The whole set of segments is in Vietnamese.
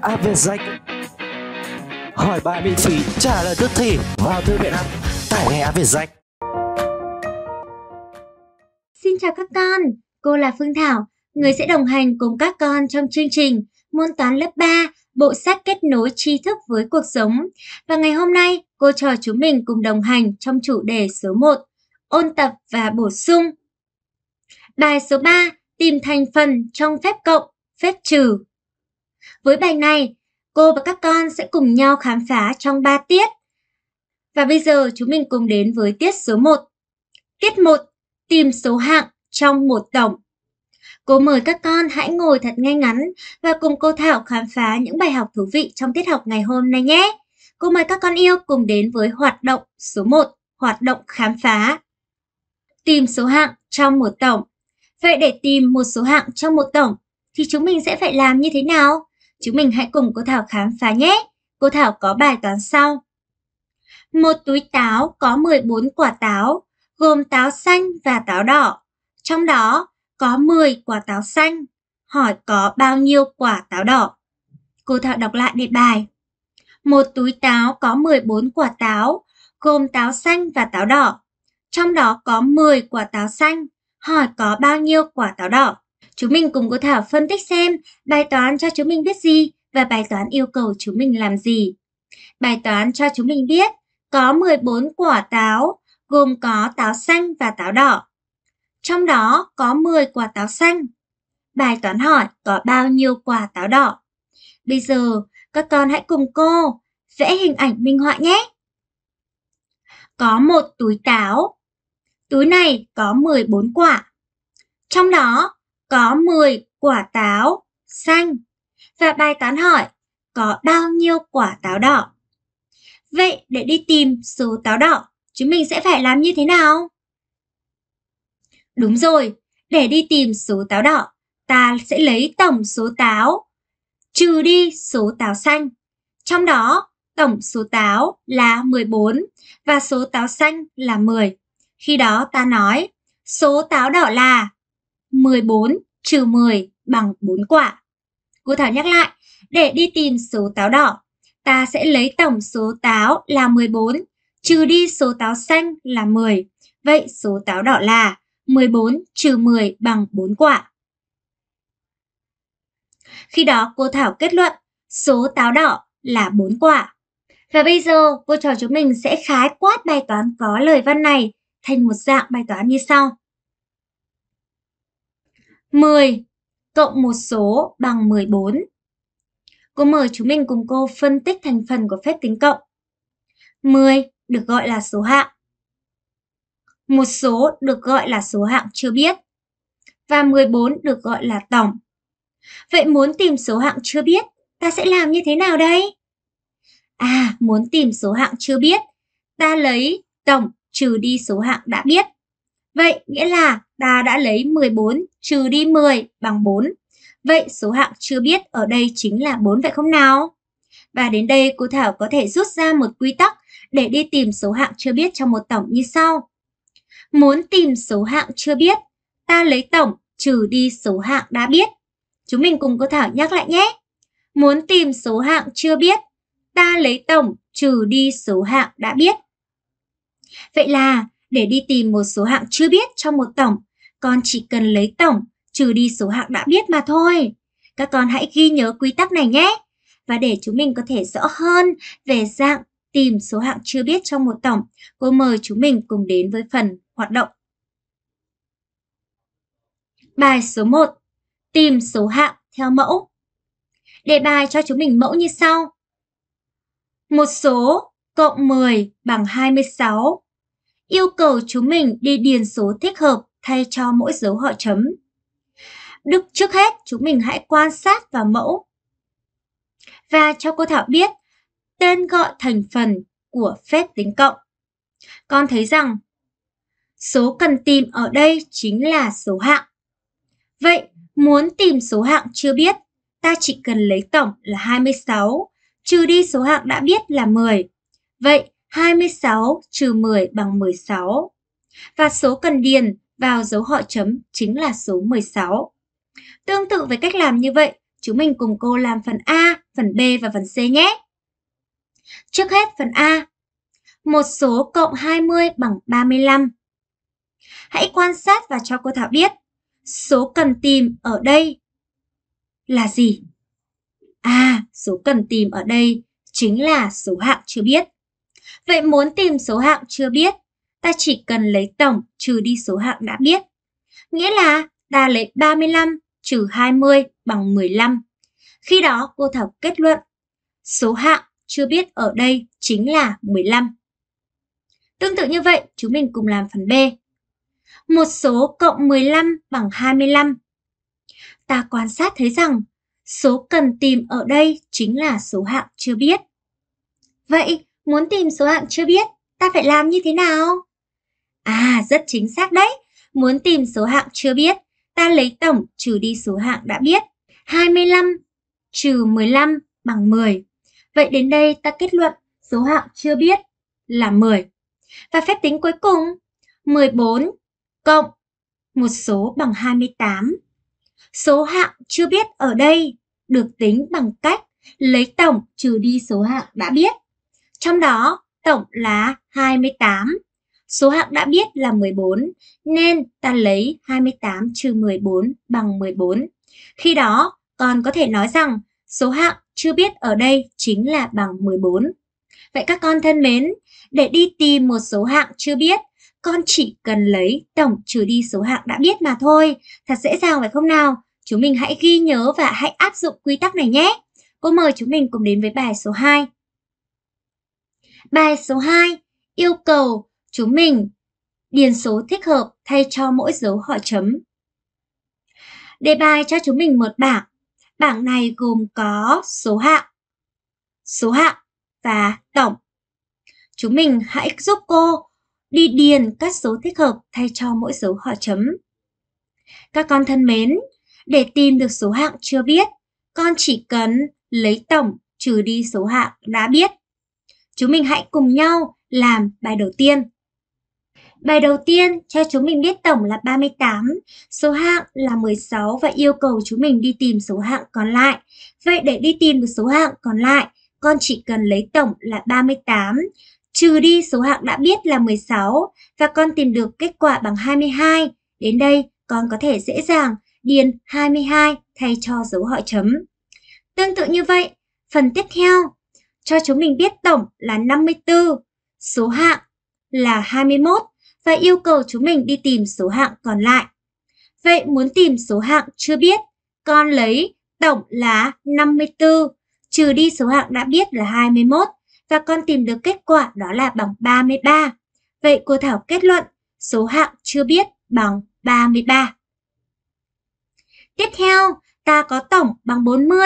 Áp à, về danh hỏi bài miễn phí trả lời tức thì vào thư viện app tải ngay Áp về danh xin chào các con cô là phương thảo người sẽ đồng hành cùng các con trong chương trình môn toán lớp 3 bộ sách kết nối tri thức với cuộc sống và ngày hôm nay cô trò chúng mình cùng đồng hành trong chủ đề số 1 ôn tập và bổ sung bài số 3 tìm thành phần trong phép cộng phép trừ với bài này, cô và các con sẽ cùng nhau khám phá trong 3 tiết. Và bây giờ chúng mình cùng đến với tiết số 1. Tiết 1. Tìm số hạng trong một tổng. Cô mời các con hãy ngồi thật ngay ngắn và cùng cô Thảo khám phá những bài học thú vị trong tiết học ngày hôm nay nhé. Cô mời các con yêu cùng đến với hoạt động số 1, hoạt động khám phá. Tìm số hạng trong một tổng. Vậy để tìm một số hạng trong một tổng thì chúng mình sẽ phải làm như thế nào? Chúng mình hãy cùng cô Thảo khám phá nhé! Cô Thảo có bài toán sau. Một túi táo có 14 quả táo, gồm táo xanh và táo đỏ. Trong đó có 10 quả táo xanh. Hỏi có bao nhiêu quả táo đỏ? Cô Thảo đọc lại đề bài. Một túi táo có 14 quả táo, gồm táo xanh và táo đỏ. Trong đó có 10 quả táo xanh. Hỏi có bao nhiêu quả táo đỏ? Chúng mình cùng cô Thảo phân tích xem bài toán cho chúng mình biết gì và bài toán yêu cầu chúng mình làm gì. Bài toán cho chúng mình biết có 14 quả táo, gồm có táo xanh và táo đỏ. Trong đó có 10 quả táo xanh. Bài toán hỏi có bao nhiêu quả táo đỏ. Bây giờ, các con hãy cùng cô vẽ hình ảnh minh họa nhé. Có một túi táo. Túi này có 14 quả. Trong đó có 10 quả táo xanh và bài toán hỏi có bao nhiêu quả táo đỏ. Vậy để đi tìm số táo đỏ, chúng mình sẽ phải làm như thế nào? Đúng rồi, để đi tìm số táo đỏ, ta sẽ lấy tổng số táo trừ đi số táo xanh. Trong đó, tổng số táo là 14 và số táo xanh là 10. Khi đó ta nói số táo đỏ là 14 trừ 10 bằng 4 quả. Cô Thảo nhắc lại, để đi tìm số táo đỏ, ta sẽ lấy tổng số táo là 14, trừ đi số táo xanh là 10. Vậy số táo đỏ là 14 trừ 10 bằng 4 quả. Khi đó cô Thảo kết luận số táo đỏ là 4 quả. Và bây giờ cô trò chúng mình sẽ khái quát bài toán có lời văn này thành một dạng bài toán như sau. 10 cộng một số bằng 14. Cô mời chúng mình cùng cô phân tích thành phần của phép tính cộng. 10 được gọi là số hạng. Một số được gọi là số hạng chưa biết. Và 14 được gọi là tổng. Vậy muốn tìm số hạng chưa biết, ta sẽ làm như thế nào đây? À, muốn tìm số hạng chưa biết, ta lấy tổng trừ đi số hạng đã biết. Vậy nghĩa là ta đã lấy 14 trừ đi 10 bằng 4. Vậy số hạng chưa biết ở đây chính là 4 vậy không nào? Và đến đây cô Thảo có thể rút ra một quy tắc để đi tìm số hạng chưa biết trong một tổng như sau. Muốn tìm số hạng chưa biết, ta lấy tổng trừ đi số hạng đã biết. Chúng mình cùng cô Thảo nhắc lại nhé. Muốn tìm số hạng chưa biết, ta lấy tổng trừ đi số hạng đã biết. Vậy là để đi tìm một số hạng chưa biết trong một tổng con chỉ cần lấy tổng, trừ đi số hạng đã biết mà thôi. Các con hãy ghi nhớ quy tắc này nhé. Và để chúng mình có thể rõ hơn về dạng tìm số hạng chưa biết trong một tổng, cô mời chúng mình cùng đến với phần hoạt động. Bài số 1. Tìm số hạng theo mẫu. Đề bài cho chúng mình mẫu như sau. Một số cộng 10 bằng 26. Yêu cầu chúng mình đi điền số thích hợp thay cho mỗi dấu họ chấm. Đức trước hết chúng mình hãy quan sát vào mẫu và cho cô Thảo biết tên gọi thành phần của phép tính cộng. Con thấy rằng số cần tìm ở đây chính là số hạng. Vậy muốn tìm số hạng chưa biết, ta chỉ cần lấy tổng là 26, trừ đi số hạng đã biết là 10. Vậy 26 trừ 10 bằng 16. Và số cần điền vào dấu họ chấm chính là số 16. Tương tự với cách làm như vậy, chúng mình cùng cô làm phần A, phần B và phần C nhé. Trước hết phần A. Một số cộng 20 bằng 35. Hãy quan sát và cho cô Thảo biết, số cần tìm ở đây là gì? À, số cần tìm ở đây chính là số hạng chưa biết. Vậy muốn tìm số hạng chưa biết ta chỉ cần lấy tổng trừ đi số hạng đã biết. Nghĩa là ta lấy 35 trừ 20 bằng 15. Khi đó cô Thảo kết luận số hạng chưa biết ở đây chính là 15. Tương tự như vậy, chúng mình cùng làm phần B. Một số cộng 15 bằng 25. Ta quan sát thấy rằng số cần tìm ở đây chính là số hạng chưa biết. Vậy, muốn tìm số hạng chưa biết, ta phải làm như thế nào? À, rất chính xác đấy. Muốn tìm số hạng chưa biết, ta lấy tổng trừ đi số hạng đã biết. 25 trừ 15 bằng 10. Vậy đến đây ta kết luận số hạng chưa biết là 10. Và phép tính cuối cùng, 14 cộng một số bằng 28. Số hạng chưa biết ở đây được tính bằng cách lấy tổng trừ đi số hạng đã biết. Trong đó tổng là 28 Số hạng đã biết là 14, nên ta lấy 28 trừ 14 bằng 14. Khi đó, con có thể nói rằng số hạng chưa biết ở đây chính là bằng 14. Vậy các con thân mến, để đi tìm một số hạng chưa biết, con chỉ cần lấy tổng trừ đi số hạng đã biết mà thôi. Thật dễ dàng phải không nào? Chúng mình hãy ghi nhớ và hãy áp dụng quy tắc này nhé. Cô mời chúng mình cùng đến với bài số 2. Bài số 2 yêu cầu chúng mình. Điền số thích hợp thay cho mỗi dấu hỏi chấm. Đề bài cho chúng mình một bảng. Bảng này gồm có số hạng, số hạng và tổng. Chúng mình hãy giúp cô đi điền các số thích hợp thay cho mỗi dấu hỏi chấm. Các con thân mến, để tìm được số hạng chưa biết, con chỉ cần lấy tổng trừ đi số hạng đã biết. Chúng mình hãy cùng nhau làm bài đầu tiên. Bài đầu tiên cho chúng mình biết tổng là 38, số hạng là 16 và yêu cầu chúng mình đi tìm số hạng còn lại. Vậy để đi tìm được số hạng còn lại, con chỉ cần lấy tổng là 38, trừ đi số hạng đã biết là 16 và con tìm được kết quả bằng 22. Đến đây, con có thể dễ dàng điền 22 thay cho dấu hỏi chấm. Tương tự như vậy, phần tiếp theo cho chúng mình biết tổng là 54, số hạng là 21 và yêu cầu chúng mình đi tìm số hạng còn lại. Vậy muốn tìm số hạng chưa biết, con lấy tổng là 54, trừ đi số hạng đã biết là 21 và con tìm được kết quả đó là bằng 33. Vậy cô Thảo kết luận số hạng chưa biết bằng 33. Tiếp theo, ta có tổng bằng 40,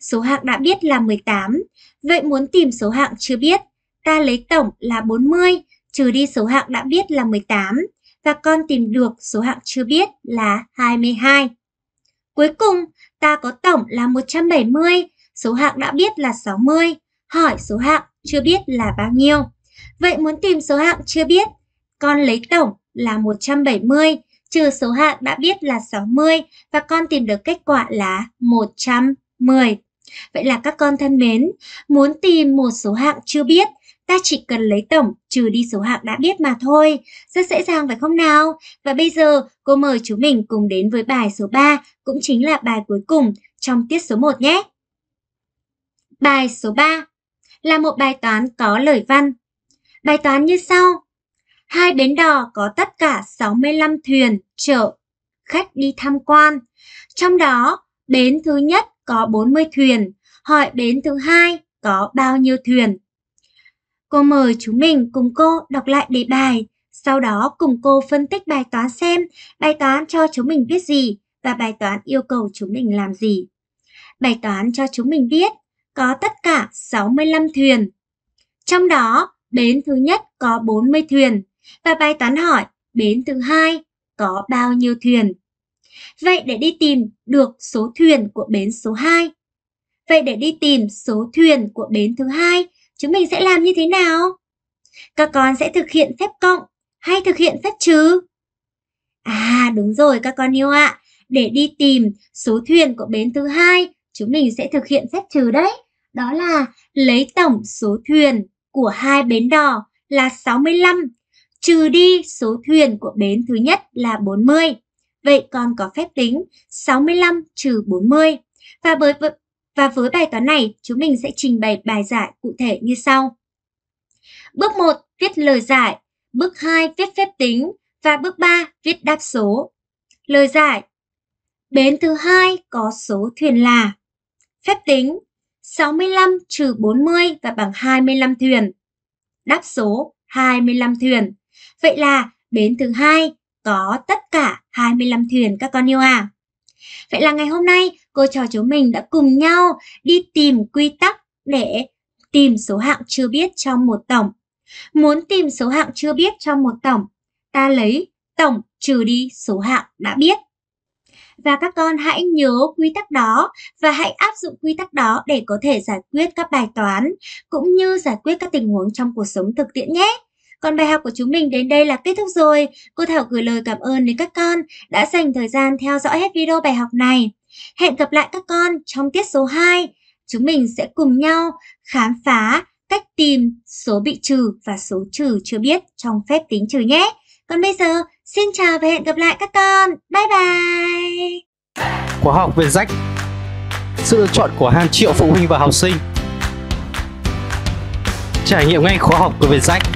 số hạng đã biết là 18. Vậy muốn tìm số hạng chưa biết, ta lấy tổng là 40 trừ đi số hạng đã biết là 18 và con tìm được số hạng chưa biết là 22. Cuối cùng, ta có tổng là 170, số hạng đã biết là 60, hỏi số hạng chưa biết là bao nhiêu. Vậy muốn tìm số hạng chưa biết, con lấy tổng là 170 trừ số hạng đã biết là 60 và con tìm được kết quả là 110. Vậy là các con thân mến, muốn tìm một số hạng chưa biết ta chỉ cần lấy tổng trừ đi số hạng đã biết mà thôi. Rất dễ dàng phải không nào? Và bây giờ, cô mời chúng mình cùng đến với bài số 3, cũng chính là bài cuối cùng trong tiết số 1 nhé. Bài số 3 là một bài toán có lời văn. Bài toán như sau. Hai bến đò có tất cả 65 thuyền chở khách đi tham quan. Trong đó, bến thứ nhất có 40 thuyền, hỏi bến thứ hai có bao nhiêu thuyền. Cô mời chúng mình cùng cô đọc lại đề bài, sau đó cùng cô phân tích bài toán xem bài toán cho chúng mình biết gì và bài toán yêu cầu chúng mình làm gì. Bài toán cho chúng mình biết có tất cả 65 thuyền. Trong đó, bến thứ nhất có 40 thuyền và bài toán hỏi bến thứ hai có bao nhiêu thuyền. Vậy để đi tìm được số thuyền của bến số 2. Vậy để đi tìm số thuyền của bến thứ hai chúng mình sẽ làm như thế nào? Các con sẽ thực hiện phép cộng hay thực hiện phép trừ? À đúng rồi các con yêu ạ, à. để đi tìm số thuyền của bến thứ hai, chúng mình sẽ thực hiện phép trừ đấy. Đó là lấy tổng số thuyền của hai bến đò là 65, trừ đi số thuyền của bến thứ nhất là 40. Vậy con có phép tính 65 trừ 40. Và với và với bài toán này, chúng mình sẽ trình bày bài giải cụ thể như sau. Bước 1, viết lời giải. Bước 2, viết phép tính. Và bước 3, viết đáp số. Lời giải. Bến thứ hai có số thuyền là. Phép tính. 65 trừ 40 và bằng 25 thuyền. Đáp số 25 thuyền. Vậy là bến thứ hai có tất cả 25 thuyền các con yêu à. Vậy là ngày hôm nay cô trò chúng mình đã cùng nhau đi tìm quy tắc để tìm số hạng chưa biết trong một tổng. Muốn tìm số hạng chưa biết trong một tổng, ta lấy tổng trừ đi số hạng đã biết. Và các con hãy nhớ quy tắc đó và hãy áp dụng quy tắc đó để có thể giải quyết các bài toán cũng như giải quyết các tình huống trong cuộc sống thực tiễn nhé. Còn bài học của chúng mình đến đây là kết thúc rồi. Cô Thảo gửi lời cảm ơn đến các con đã dành thời gian theo dõi hết video bài học này. Hẹn gặp lại các con trong tiết số 2. Chúng mình sẽ cùng nhau khám phá cách tìm số bị trừ và số trừ chưa biết trong phép tính trừ nhé. Còn bây giờ, xin chào và hẹn gặp lại các con. Bye bye! Khóa học về rách Sự lựa chọn của hàng triệu phụ huynh và học sinh Trải nghiệm ngay khóa học của Việt Rách